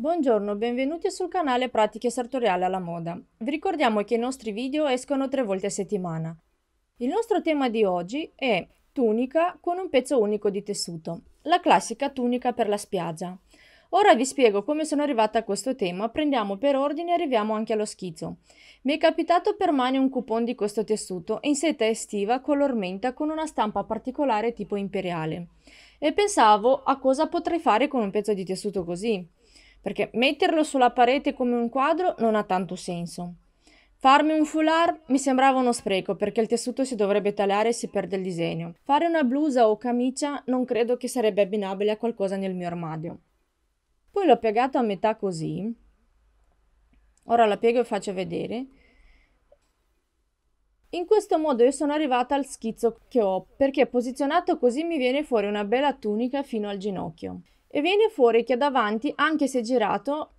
Buongiorno, benvenuti sul canale Pratiche Sartoriali alla Moda. Vi ricordiamo che i nostri video escono tre volte a settimana. Il nostro tema di oggi è tunica con un pezzo unico di tessuto, la classica tunica per la spiaggia. Ora vi spiego come sono arrivata a questo tema, prendiamo per ordine e arriviamo anche allo schizzo. Mi è capitato per mano un coupon di questo tessuto in seta estiva color menta con una stampa particolare tipo imperiale e pensavo a cosa potrei fare con un pezzo di tessuto così perché metterlo sulla parete come un quadro non ha tanto senso. Farmi un foulard mi sembrava uno spreco perché il tessuto si dovrebbe tagliare e si perde il disegno. Fare una blusa o camicia non credo che sarebbe abbinabile a qualcosa nel mio armadio. Poi l'ho piegato a metà così. Ora la piego e faccio vedere. In questo modo io sono arrivata al schizzo che ho perché posizionato così mi viene fuori una bella tunica fino al ginocchio e viene fuori che davanti, anche se girato,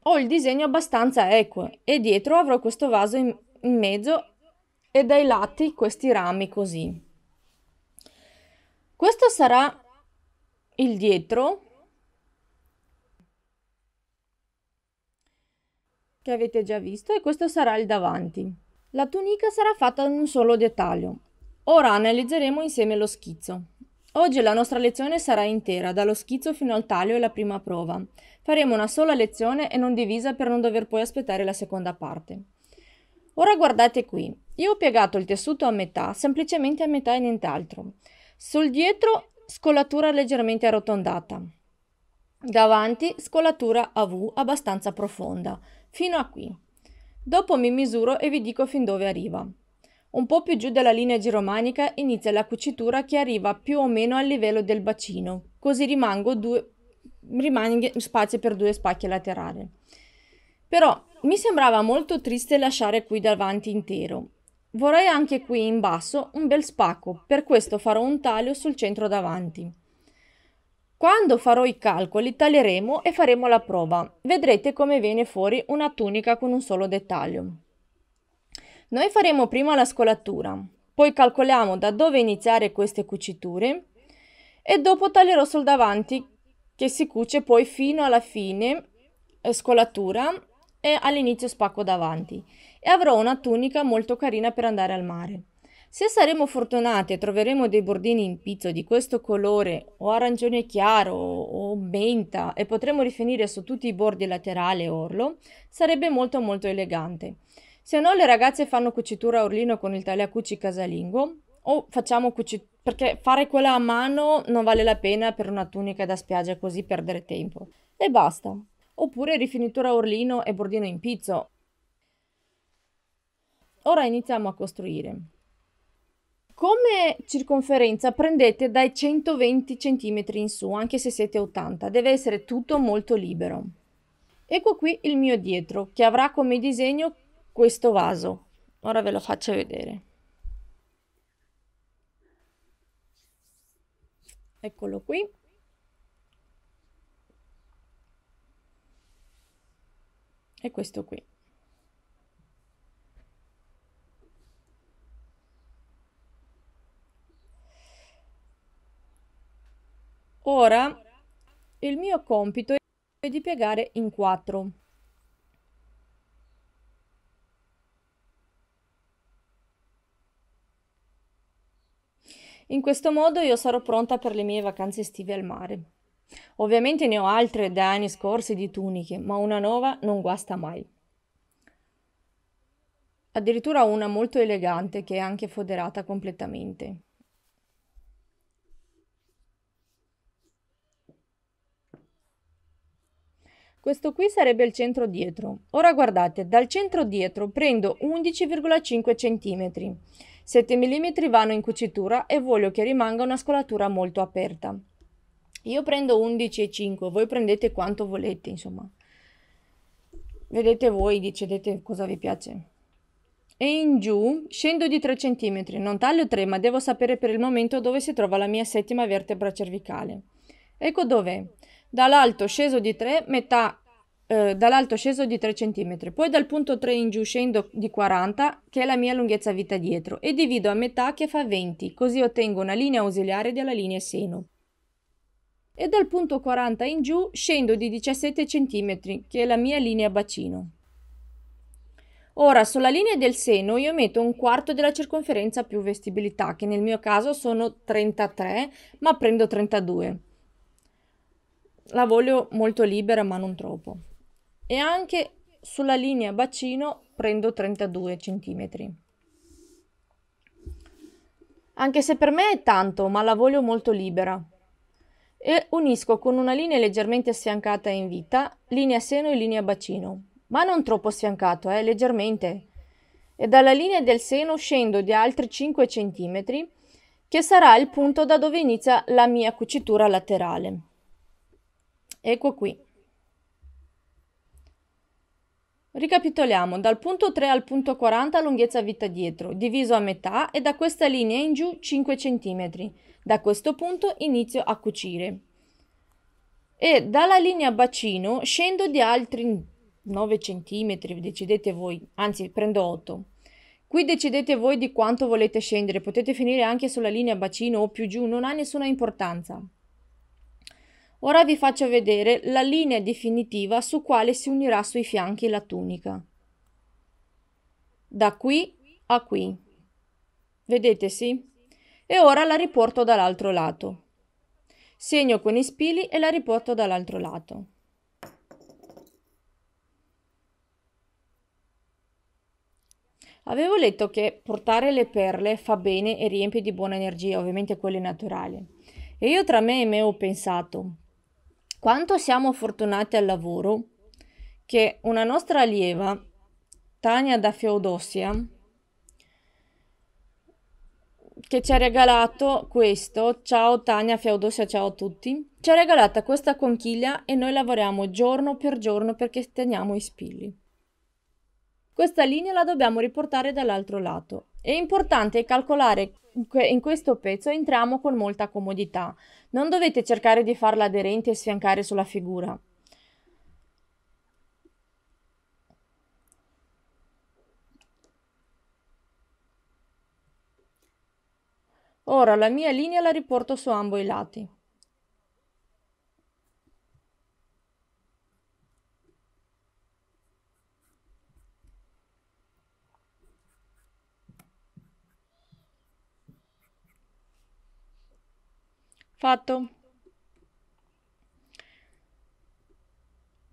ho il disegno abbastanza equo e dietro avrò questo vaso in, in mezzo e dai lati questi rami così. Questo sarà il dietro che avete già visto e questo sarà il davanti. La tunica sarà fatta in un solo dettaglio. Ora analizzeremo insieme lo schizzo. Oggi la nostra lezione sarà intera, dallo schizzo fino al taglio e la prima prova. Faremo una sola lezione e non divisa per non dover poi aspettare la seconda parte. Ora guardate qui. Io ho piegato il tessuto a metà, semplicemente a metà e nient'altro. Sul dietro scolatura leggermente arrotondata. Davanti scolatura a V abbastanza profonda, fino a qui. Dopo mi misuro e vi dico fin dove arriva. Un po' più giù della linea giromanica inizia la cucitura che arriva più o meno al livello del bacino, così due, rimane spazio per due spacchi laterali. Però mi sembrava molto triste lasciare qui davanti intero. Vorrei anche qui in basso un bel spacco, per questo farò un taglio sul centro davanti. Quando farò i calcoli taglieremo e faremo la prova. Vedrete come viene fuori una tunica con un solo dettaglio. Noi faremo prima la scolatura, poi calcoliamo da dove iniziare queste cuciture e dopo taglierò sul davanti che si cuce poi fino alla fine eh, scolatura e all'inizio spacco davanti e avrò una tunica molto carina per andare al mare. Se saremo fortunati e troveremo dei bordini in pizzo di questo colore o arancione chiaro o menta e potremo rifinire su tutti i bordi laterali e orlo, sarebbe molto molto elegante. Se no le ragazze fanno cucitura a Orlino con il tagliacuci casalingo o facciamo cucitura perché fare quella a mano non vale la pena per una tunica da spiaggia così perdere tempo. E basta. Oppure rifinitura a Orlino e bordino in pizzo. Ora iniziamo a costruire. Come circonferenza prendete dai 120 cm in su, anche se siete 80, deve essere tutto molto libero. Ecco qui il mio dietro, che avrà come disegno questo vaso. Ora ve lo faccio vedere. Eccolo qui. E questo qui. Ora il mio compito è di piegare in quattro. In questo modo io sarò pronta per le mie vacanze estive al mare. Ovviamente ne ho altre da anni scorsi di tuniche, ma una nuova non guasta mai. Addirittura una molto elegante che è anche foderata completamente. Questo qui sarebbe il centro dietro. Ora guardate, dal centro dietro prendo 11,5 cm 7 mm vanno in cucitura e voglio che rimanga una scolatura molto aperta. Io prendo 11,5, voi prendete quanto volete, insomma. Vedete voi, decidete cosa vi piace. E in giù scendo di 3 cm, non taglio 3 ma devo sapere per il momento dove si trova la mia settima vertebra cervicale. Ecco dov'è. Dall'alto sceso di 3, metà eh, dall'alto sceso di 3 cm, poi dal punto 3 in giù scendo di 40 che è la mia lunghezza vita dietro e divido a metà che fa 20, così ottengo una linea ausiliare della linea seno. E dal punto 40 in giù scendo di 17 cm che è la mia linea bacino. Ora sulla linea del seno io metto un quarto della circonferenza più vestibilità che nel mio caso sono 33 ma prendo 32. La voglio molto libera ma non troppo e anche sulla linea bacino prendo 32 cm. Anche se per me è tanto, ma la voglio molto libera. E unisco con una linea leggermente sfiancata in vita, linea seno e linea bacino, ma non troppo sfiancato, eh, leggermente. E dalla linea del seno scendo di altri 5 cm, che sarà il punto da dove inizia la mia cucitura laterale. Ecco qui. Ricapitoliamo, dal punto 3 al punto 40 lunghezza vita dietro, diviso a metà e da questa linea in giù 5 cm. Da questo punto inizio a cucire. E dalla linea bacino scendo di altri 9 cm, decidete voi, anzi prendo 8 Qui decidete voi di quanto volete scendere, potete finire anche sulla linea bacino o più giù, non ha nessuna importanza. Ora vi faccio vedere la linea definitiva su quale si unirà sui fianchi la tunica. Da qui a qui. Vedete sì? E ora la riporto dall'altro lato. Segno con i spili e la riporto dall'altro lato. Avevo letto che portare le perle fa bene e riempie di buona energia, ovviamente quelle naturali. E io tra me e me ho pensato, quanto siamo fortunati al lavoro che una nostra allieva, Tania da Feodossia, che ci ha regalato questo, ciao Tania Feodossia, ciao a tutti, ci ha regalato questa conchiglia e noi lavoriamo giorno per giorno perché teniamo i spilli. Questa linea la dobbiamo riportare dall'altro lato. È importante calcolare in questo pezzo entriamo con molta comodità. Non dovete cercare di farla aderente e sfiancare sulla figura. Ora la mia linea la riporto su ambo i lati. Fatto.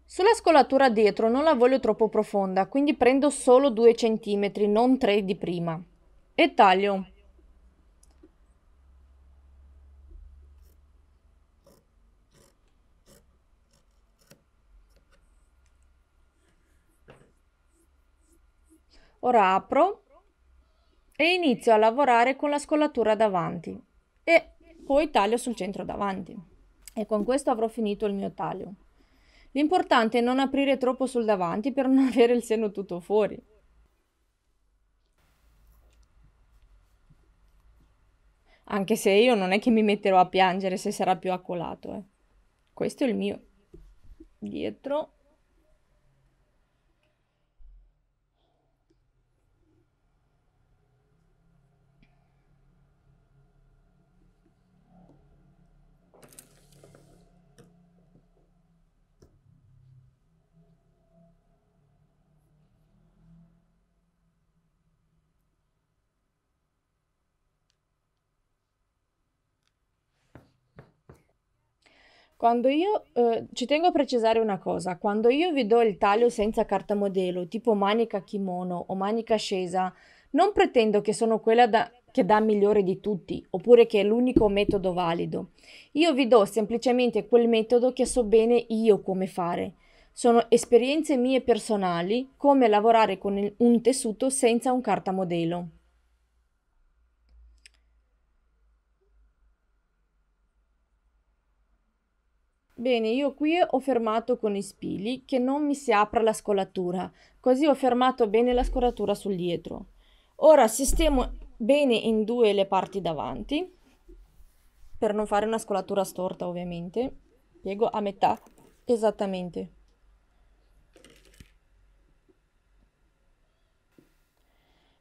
Sulla scolatura dietro non la voglio troppo profonda, quindi prendo solo 2 cm, non 3 di prima. E taglio. Ora apro e inizio a lavorare con la scollatura davanti e poi taglio sul centro davanti e con questo avrò finito il mio taglio. L'importante è non aprire troppo sul davanti per non avere il seno tutto fuori. Anche se io non è che mi metterò a piangere se sarà più accolato. Eh. Questo è il mio. Dietro. Quando io eh, ci tengo a precisare una cosa, quando io vi do il taglio senza carta modello, tipo manica kimono o manica scesa, non pretendo che sono quella da, che dà migliore di tutti, oppure che è l'unico metodo valido. Io vi do semplicemente quel metodo che so bene io come fare. Sono esperienze mie personali, come lavorare con un tessuto senza un carta modello. Bene, io qui ho fermato con i spilli che non mi si apra la scolatura, così ho fermato bene la scolatura sul dietro. Ora sistemo bene in due le parti davanti, per non fare una scolatura storta ovviamente, piego a metà esattamente.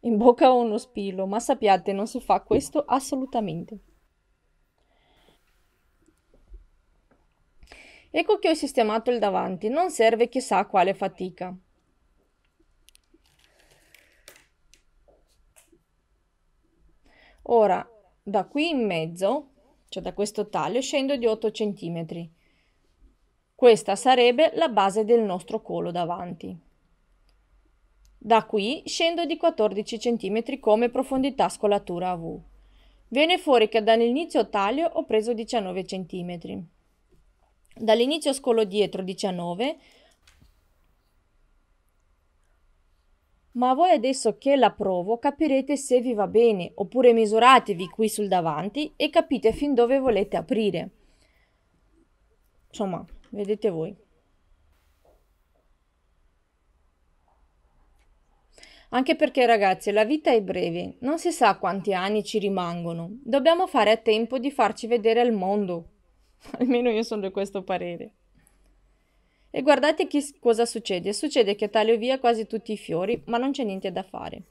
In bocca ho uno spillo, ma sappiate non si fa questo assolutamente. Ecco che ho sistemato il davanti, non serve chissà quale fatica. Ora, da qui in mezzo, cioè da questo taglio, scendo di 8 cm. Questa sarebbe la base del nostro collo davanti. Da qui scendo di 14 cm come profondità scolatura a V. Viene fuori che dall'inizio taglio ho preso 19 cm dall'inizio scolo dietro 19 ma voi adesso che la provo capirete se vi va bene oppure misuratevi qui sul davanti e capite fin dove volete aprire insomma vedete voi Anche perché ragazzi la vita è breve, non si sa quanti anni ci rimangono, dobbiamo fare a tempo di farci vedere al mondo, Almeno io sono di questo parere. E guardate che cosa succede. Succede che taglio via quasi tutti i fiori, ma non c'è niente da fare.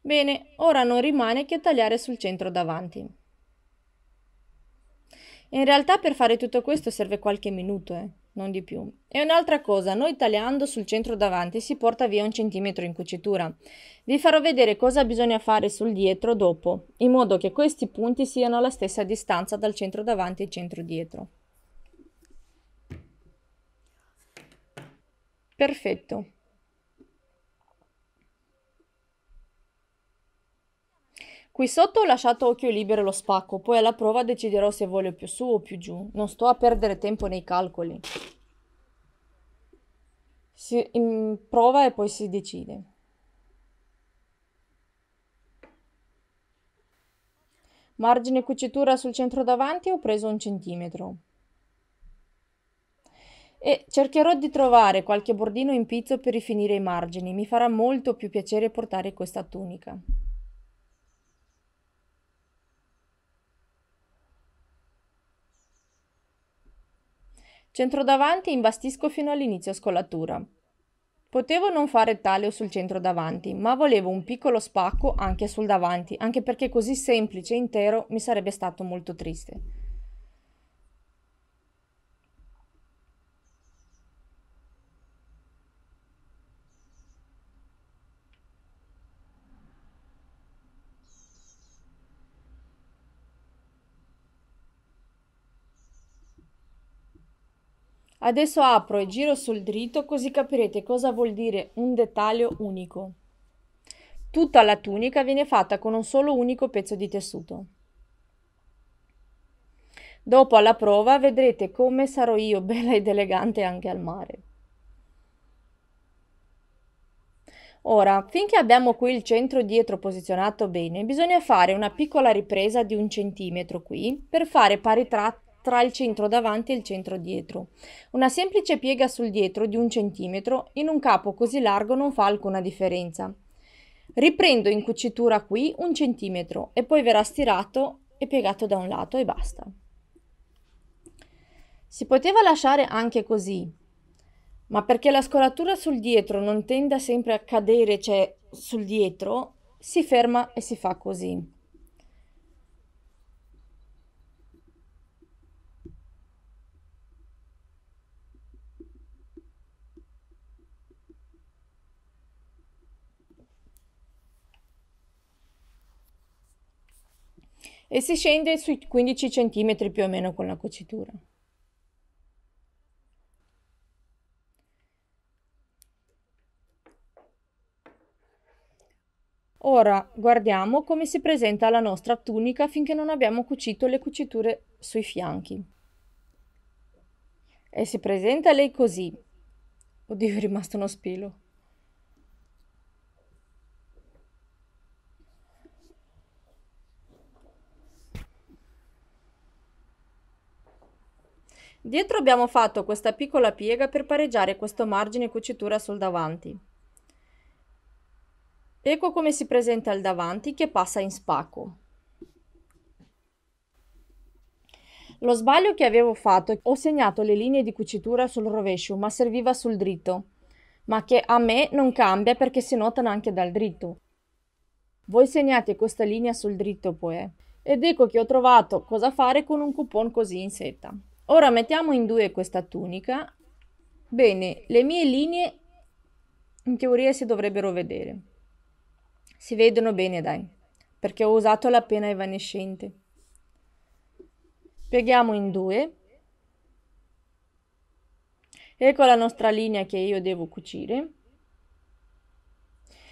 Bene, ora non rimane che tagliare sul centro davanti. In realtà per fare tutto questo serve qualche minuto, eh? non di più. E un'altra cosa, noi tagliando sul centro davanti si porta via un centimetro in cucitura. Vi farò vedere cosa bisogna fare sul dietro dopo, in modo che questi punti siano alla stessa distanza dal centro davanti e centro dietro. Perfetto. Qui sotto ho lasciato occhio libero lo spacco, poi alla prova deciderò se voglio più su o più giù. Non sto a perdere tempo nei calcoli. Si prova e poi si decide. Margine cucitura sul centro davanti ho preso un centimetro. E cercherò di trovare qualche bordino in pizzo per rifinire i margini, mi farà molto più piacere portare questa tunica. Centrodavanti imbastisco fino all'inizio scollatura. Potevo non fare taglio sul centro davanti, ma volevo un piccolo spacco anche sul davanti, anche perché così semplice e intero mi sarebbe stato molto triste. Adesso apro e giro sul dritto così capirete cosa vuol dire un dettaglio unico. Tutta la tunica viene fatta con un solo unico pezzo di tessuto. Dopo alla prova vedrete come sarò io bella ed elegante anche al mare. Ora, finché abbiamo qui il centro dietro posizionato bene, bisogna fare una piccola ripresa di un centimetro qui per fare pari tratti tra il centro davanti e il centro dietro. Una semplice piega sul dietro di un centimetro in un capo così largo non fa alcuna differenza. Riprendo in cucitura qui un centimetro e poi verrà stirato e piegato da un lato e basta. Si poteva lasciare anche così, ma perché la scolatura sul dietro non tenda sempre a cadere, cioè sul dietro, si ferma e si fa così. e si scende sui 15 cm più o meno con la cucitura. Ora guardiamo come si presenta la nostra tunica finché non abbiamo cucito le cuciture sui fianchi. E si presenta lei così. Oddio, è rimasto uno spilo. Dietro abbiamo fatto questa piccola piega per pareggiare questo margine cucitura sul davanti. Ecco come si presenta il davanti che passa in spacco. Lo sbaglio che avevo fatto, ho segnato le linee di cucitura sul rovescio ma serviva sul dritto, ma che a me non cambia perché si notano anche dal dritto. Voi segnate questa linea sul dritto poi ed ecco che ho trovato cosa fare con un coupon così in setta. Ora mettiamo in due questa tunica. Bene, le mie linee in teoria si dovrebbero vedere. Si vedono bene, dai, perché ho usato la penna evanescente. Pieghiamo in due. Ecco la nostra linea che io devo cucire.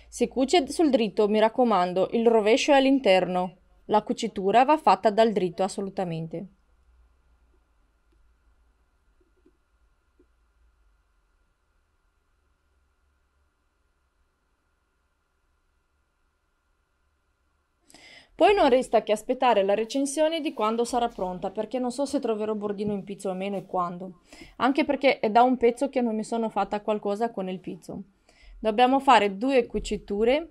Si cuce sul dritto, mi raccomando, il rovescio è all'interno. La cucitura va fatta dal dritto assolutamente. Poi non resta che aspettare la recensione di quando sarà pronta, perché non so se troverò Bordino in pizzo o meno e quando. Anche perché è da un pezzo che non mi sono fatta qualcosa con il pizzo. Dobbiamo fare due cuciture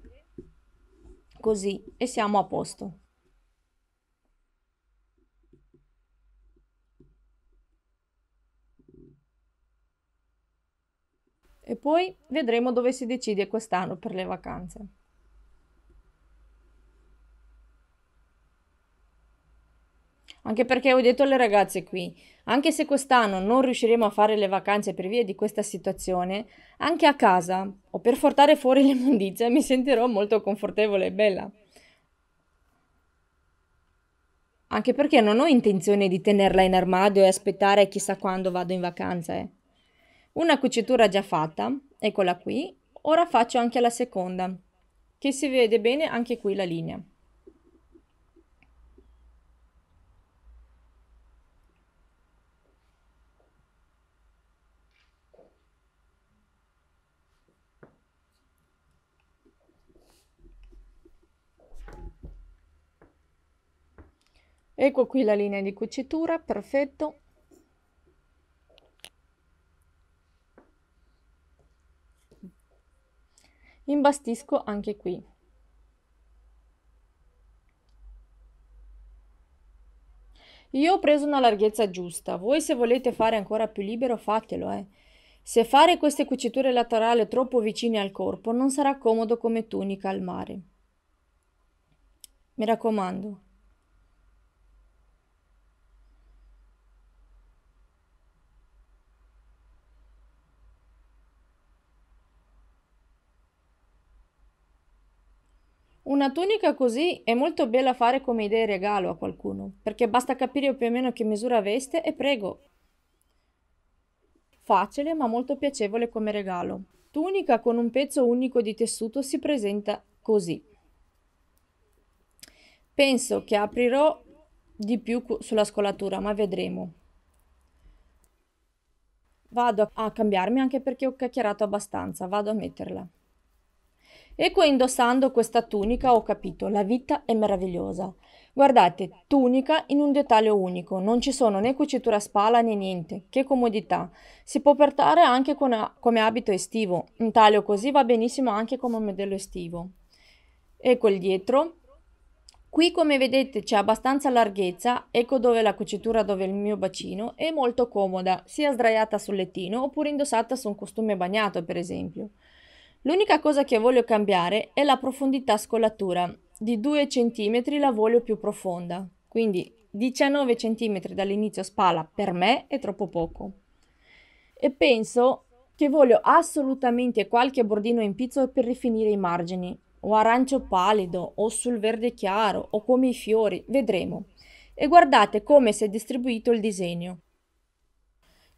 così e siamo a posto. E poi vedremo dove si decide quest'anno per le vacanze. Anche perché ho detto alle ragazze qui, anche se quest'anno non riusciremo a fare le vacanze per via di questa situazione, anche a casa o per portare fuori le immondizie mi sentirò molto confortevole e bella. Anche perché non ho intenzione di tenerla in armadio e aspettare chissà quando vado in vacanza. Eh. Una cucitura già fatta, eccola qui, ora faccio anche la seconda, che si vede bene anche qui la linea. ecco qui la linea di cucitura perfetto imbastisco anche qui io ho preso una larghezza giusta voi se volete fare ancora più libero fatelo eh se fare queste cuciture laterali troppo vicine al corpo non sarà comodo come tunica al mare mi raccomando Una tunica così è molto bella fare come idea regalo a qualcuno, perché basta capire più o meno che misura veste e prego. Facile ma molto piacevole come regalo. Tunica con un pezzo unico di tessuto si presenta così. Penso che aprirò di più sulla scolatura, ma vedremo. Vado a cambiarmi anche perché ho chiacchierato abbastanza, vado a metterla. Ecco indossando questa tunica ho capito, la vita è meravigliosa. Guardate, tunica in un dettaglio unico, non ci sono né cucitura a spalla né niente, che comodità. Si può portare anche con, come abito estivo, un taglio così va benissimo anche come modello estivo. Ecco il dietro. Qui come vedete c'è abbastanza larghezza, ecco dove la cucitura dove il mio bacino, è molto comoda, sia sdraiata sul lettino oppure indossata su un costume bagnato per esempio. L'unica cosa che voglio cambiare è la profondità scollatura, di 2 cm la voglio più profonda, quindi 19 cm dall'inizio spalla per me è troppo poco. E penso che voglio assolutamente qualche bordino in pizzo per rifinire i margini, o arancio pallido, o sul verde chiaro, o come i fiori, vedremo. E guardate come si è distribuito il disegno.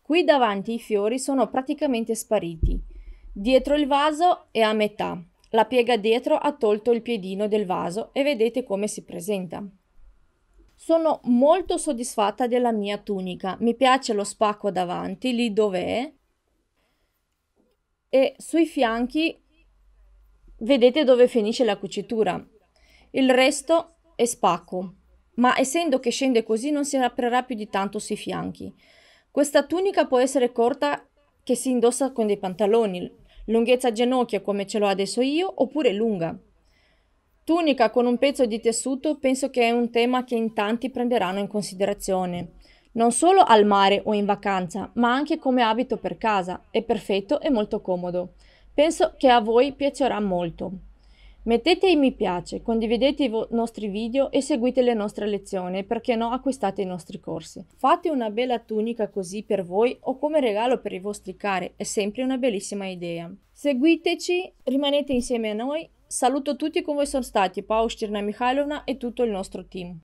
Qui davanti i fiori sono praticamente spariti, Dietro il vaso è a metà. La piega dietro ha tolto il piedino del vaso e vedete come si presenta. Sono molto soddisfatta della mia tunica. Mi piace lo spacco davanti, lì dove è. E sui fianchi vedete dove finisce la cucitura. Il resto è spacco, ma essendo che scende così non si aprirà più di tanto sui fianchi. Questa tunica può essere corta che si indossa con dei pantaloni, lunghezza ginocchia come ce l'ho adesso io oppure lunga. Tunica con un pezzo di tessuto penso che è un tema che in tanti prenderanno in considerazione, non solo al mare o in vacanza, ma anche come abito per casa, è perfetto e molto comodo. Penso che a voi piacerà molto. Mettete i mi piace, condividete i vo- nostri video e seguite le nostre lezioni perché no acquistate i nostri corsi. Fate una bella tunica così per voi o come regalo per i vostri cari, è sempre una bellissima idea. Seguiteci, rimanete insieme a noi. Saluto tutti come sono stati Cirna Mikhailovna e tutto il nostro team.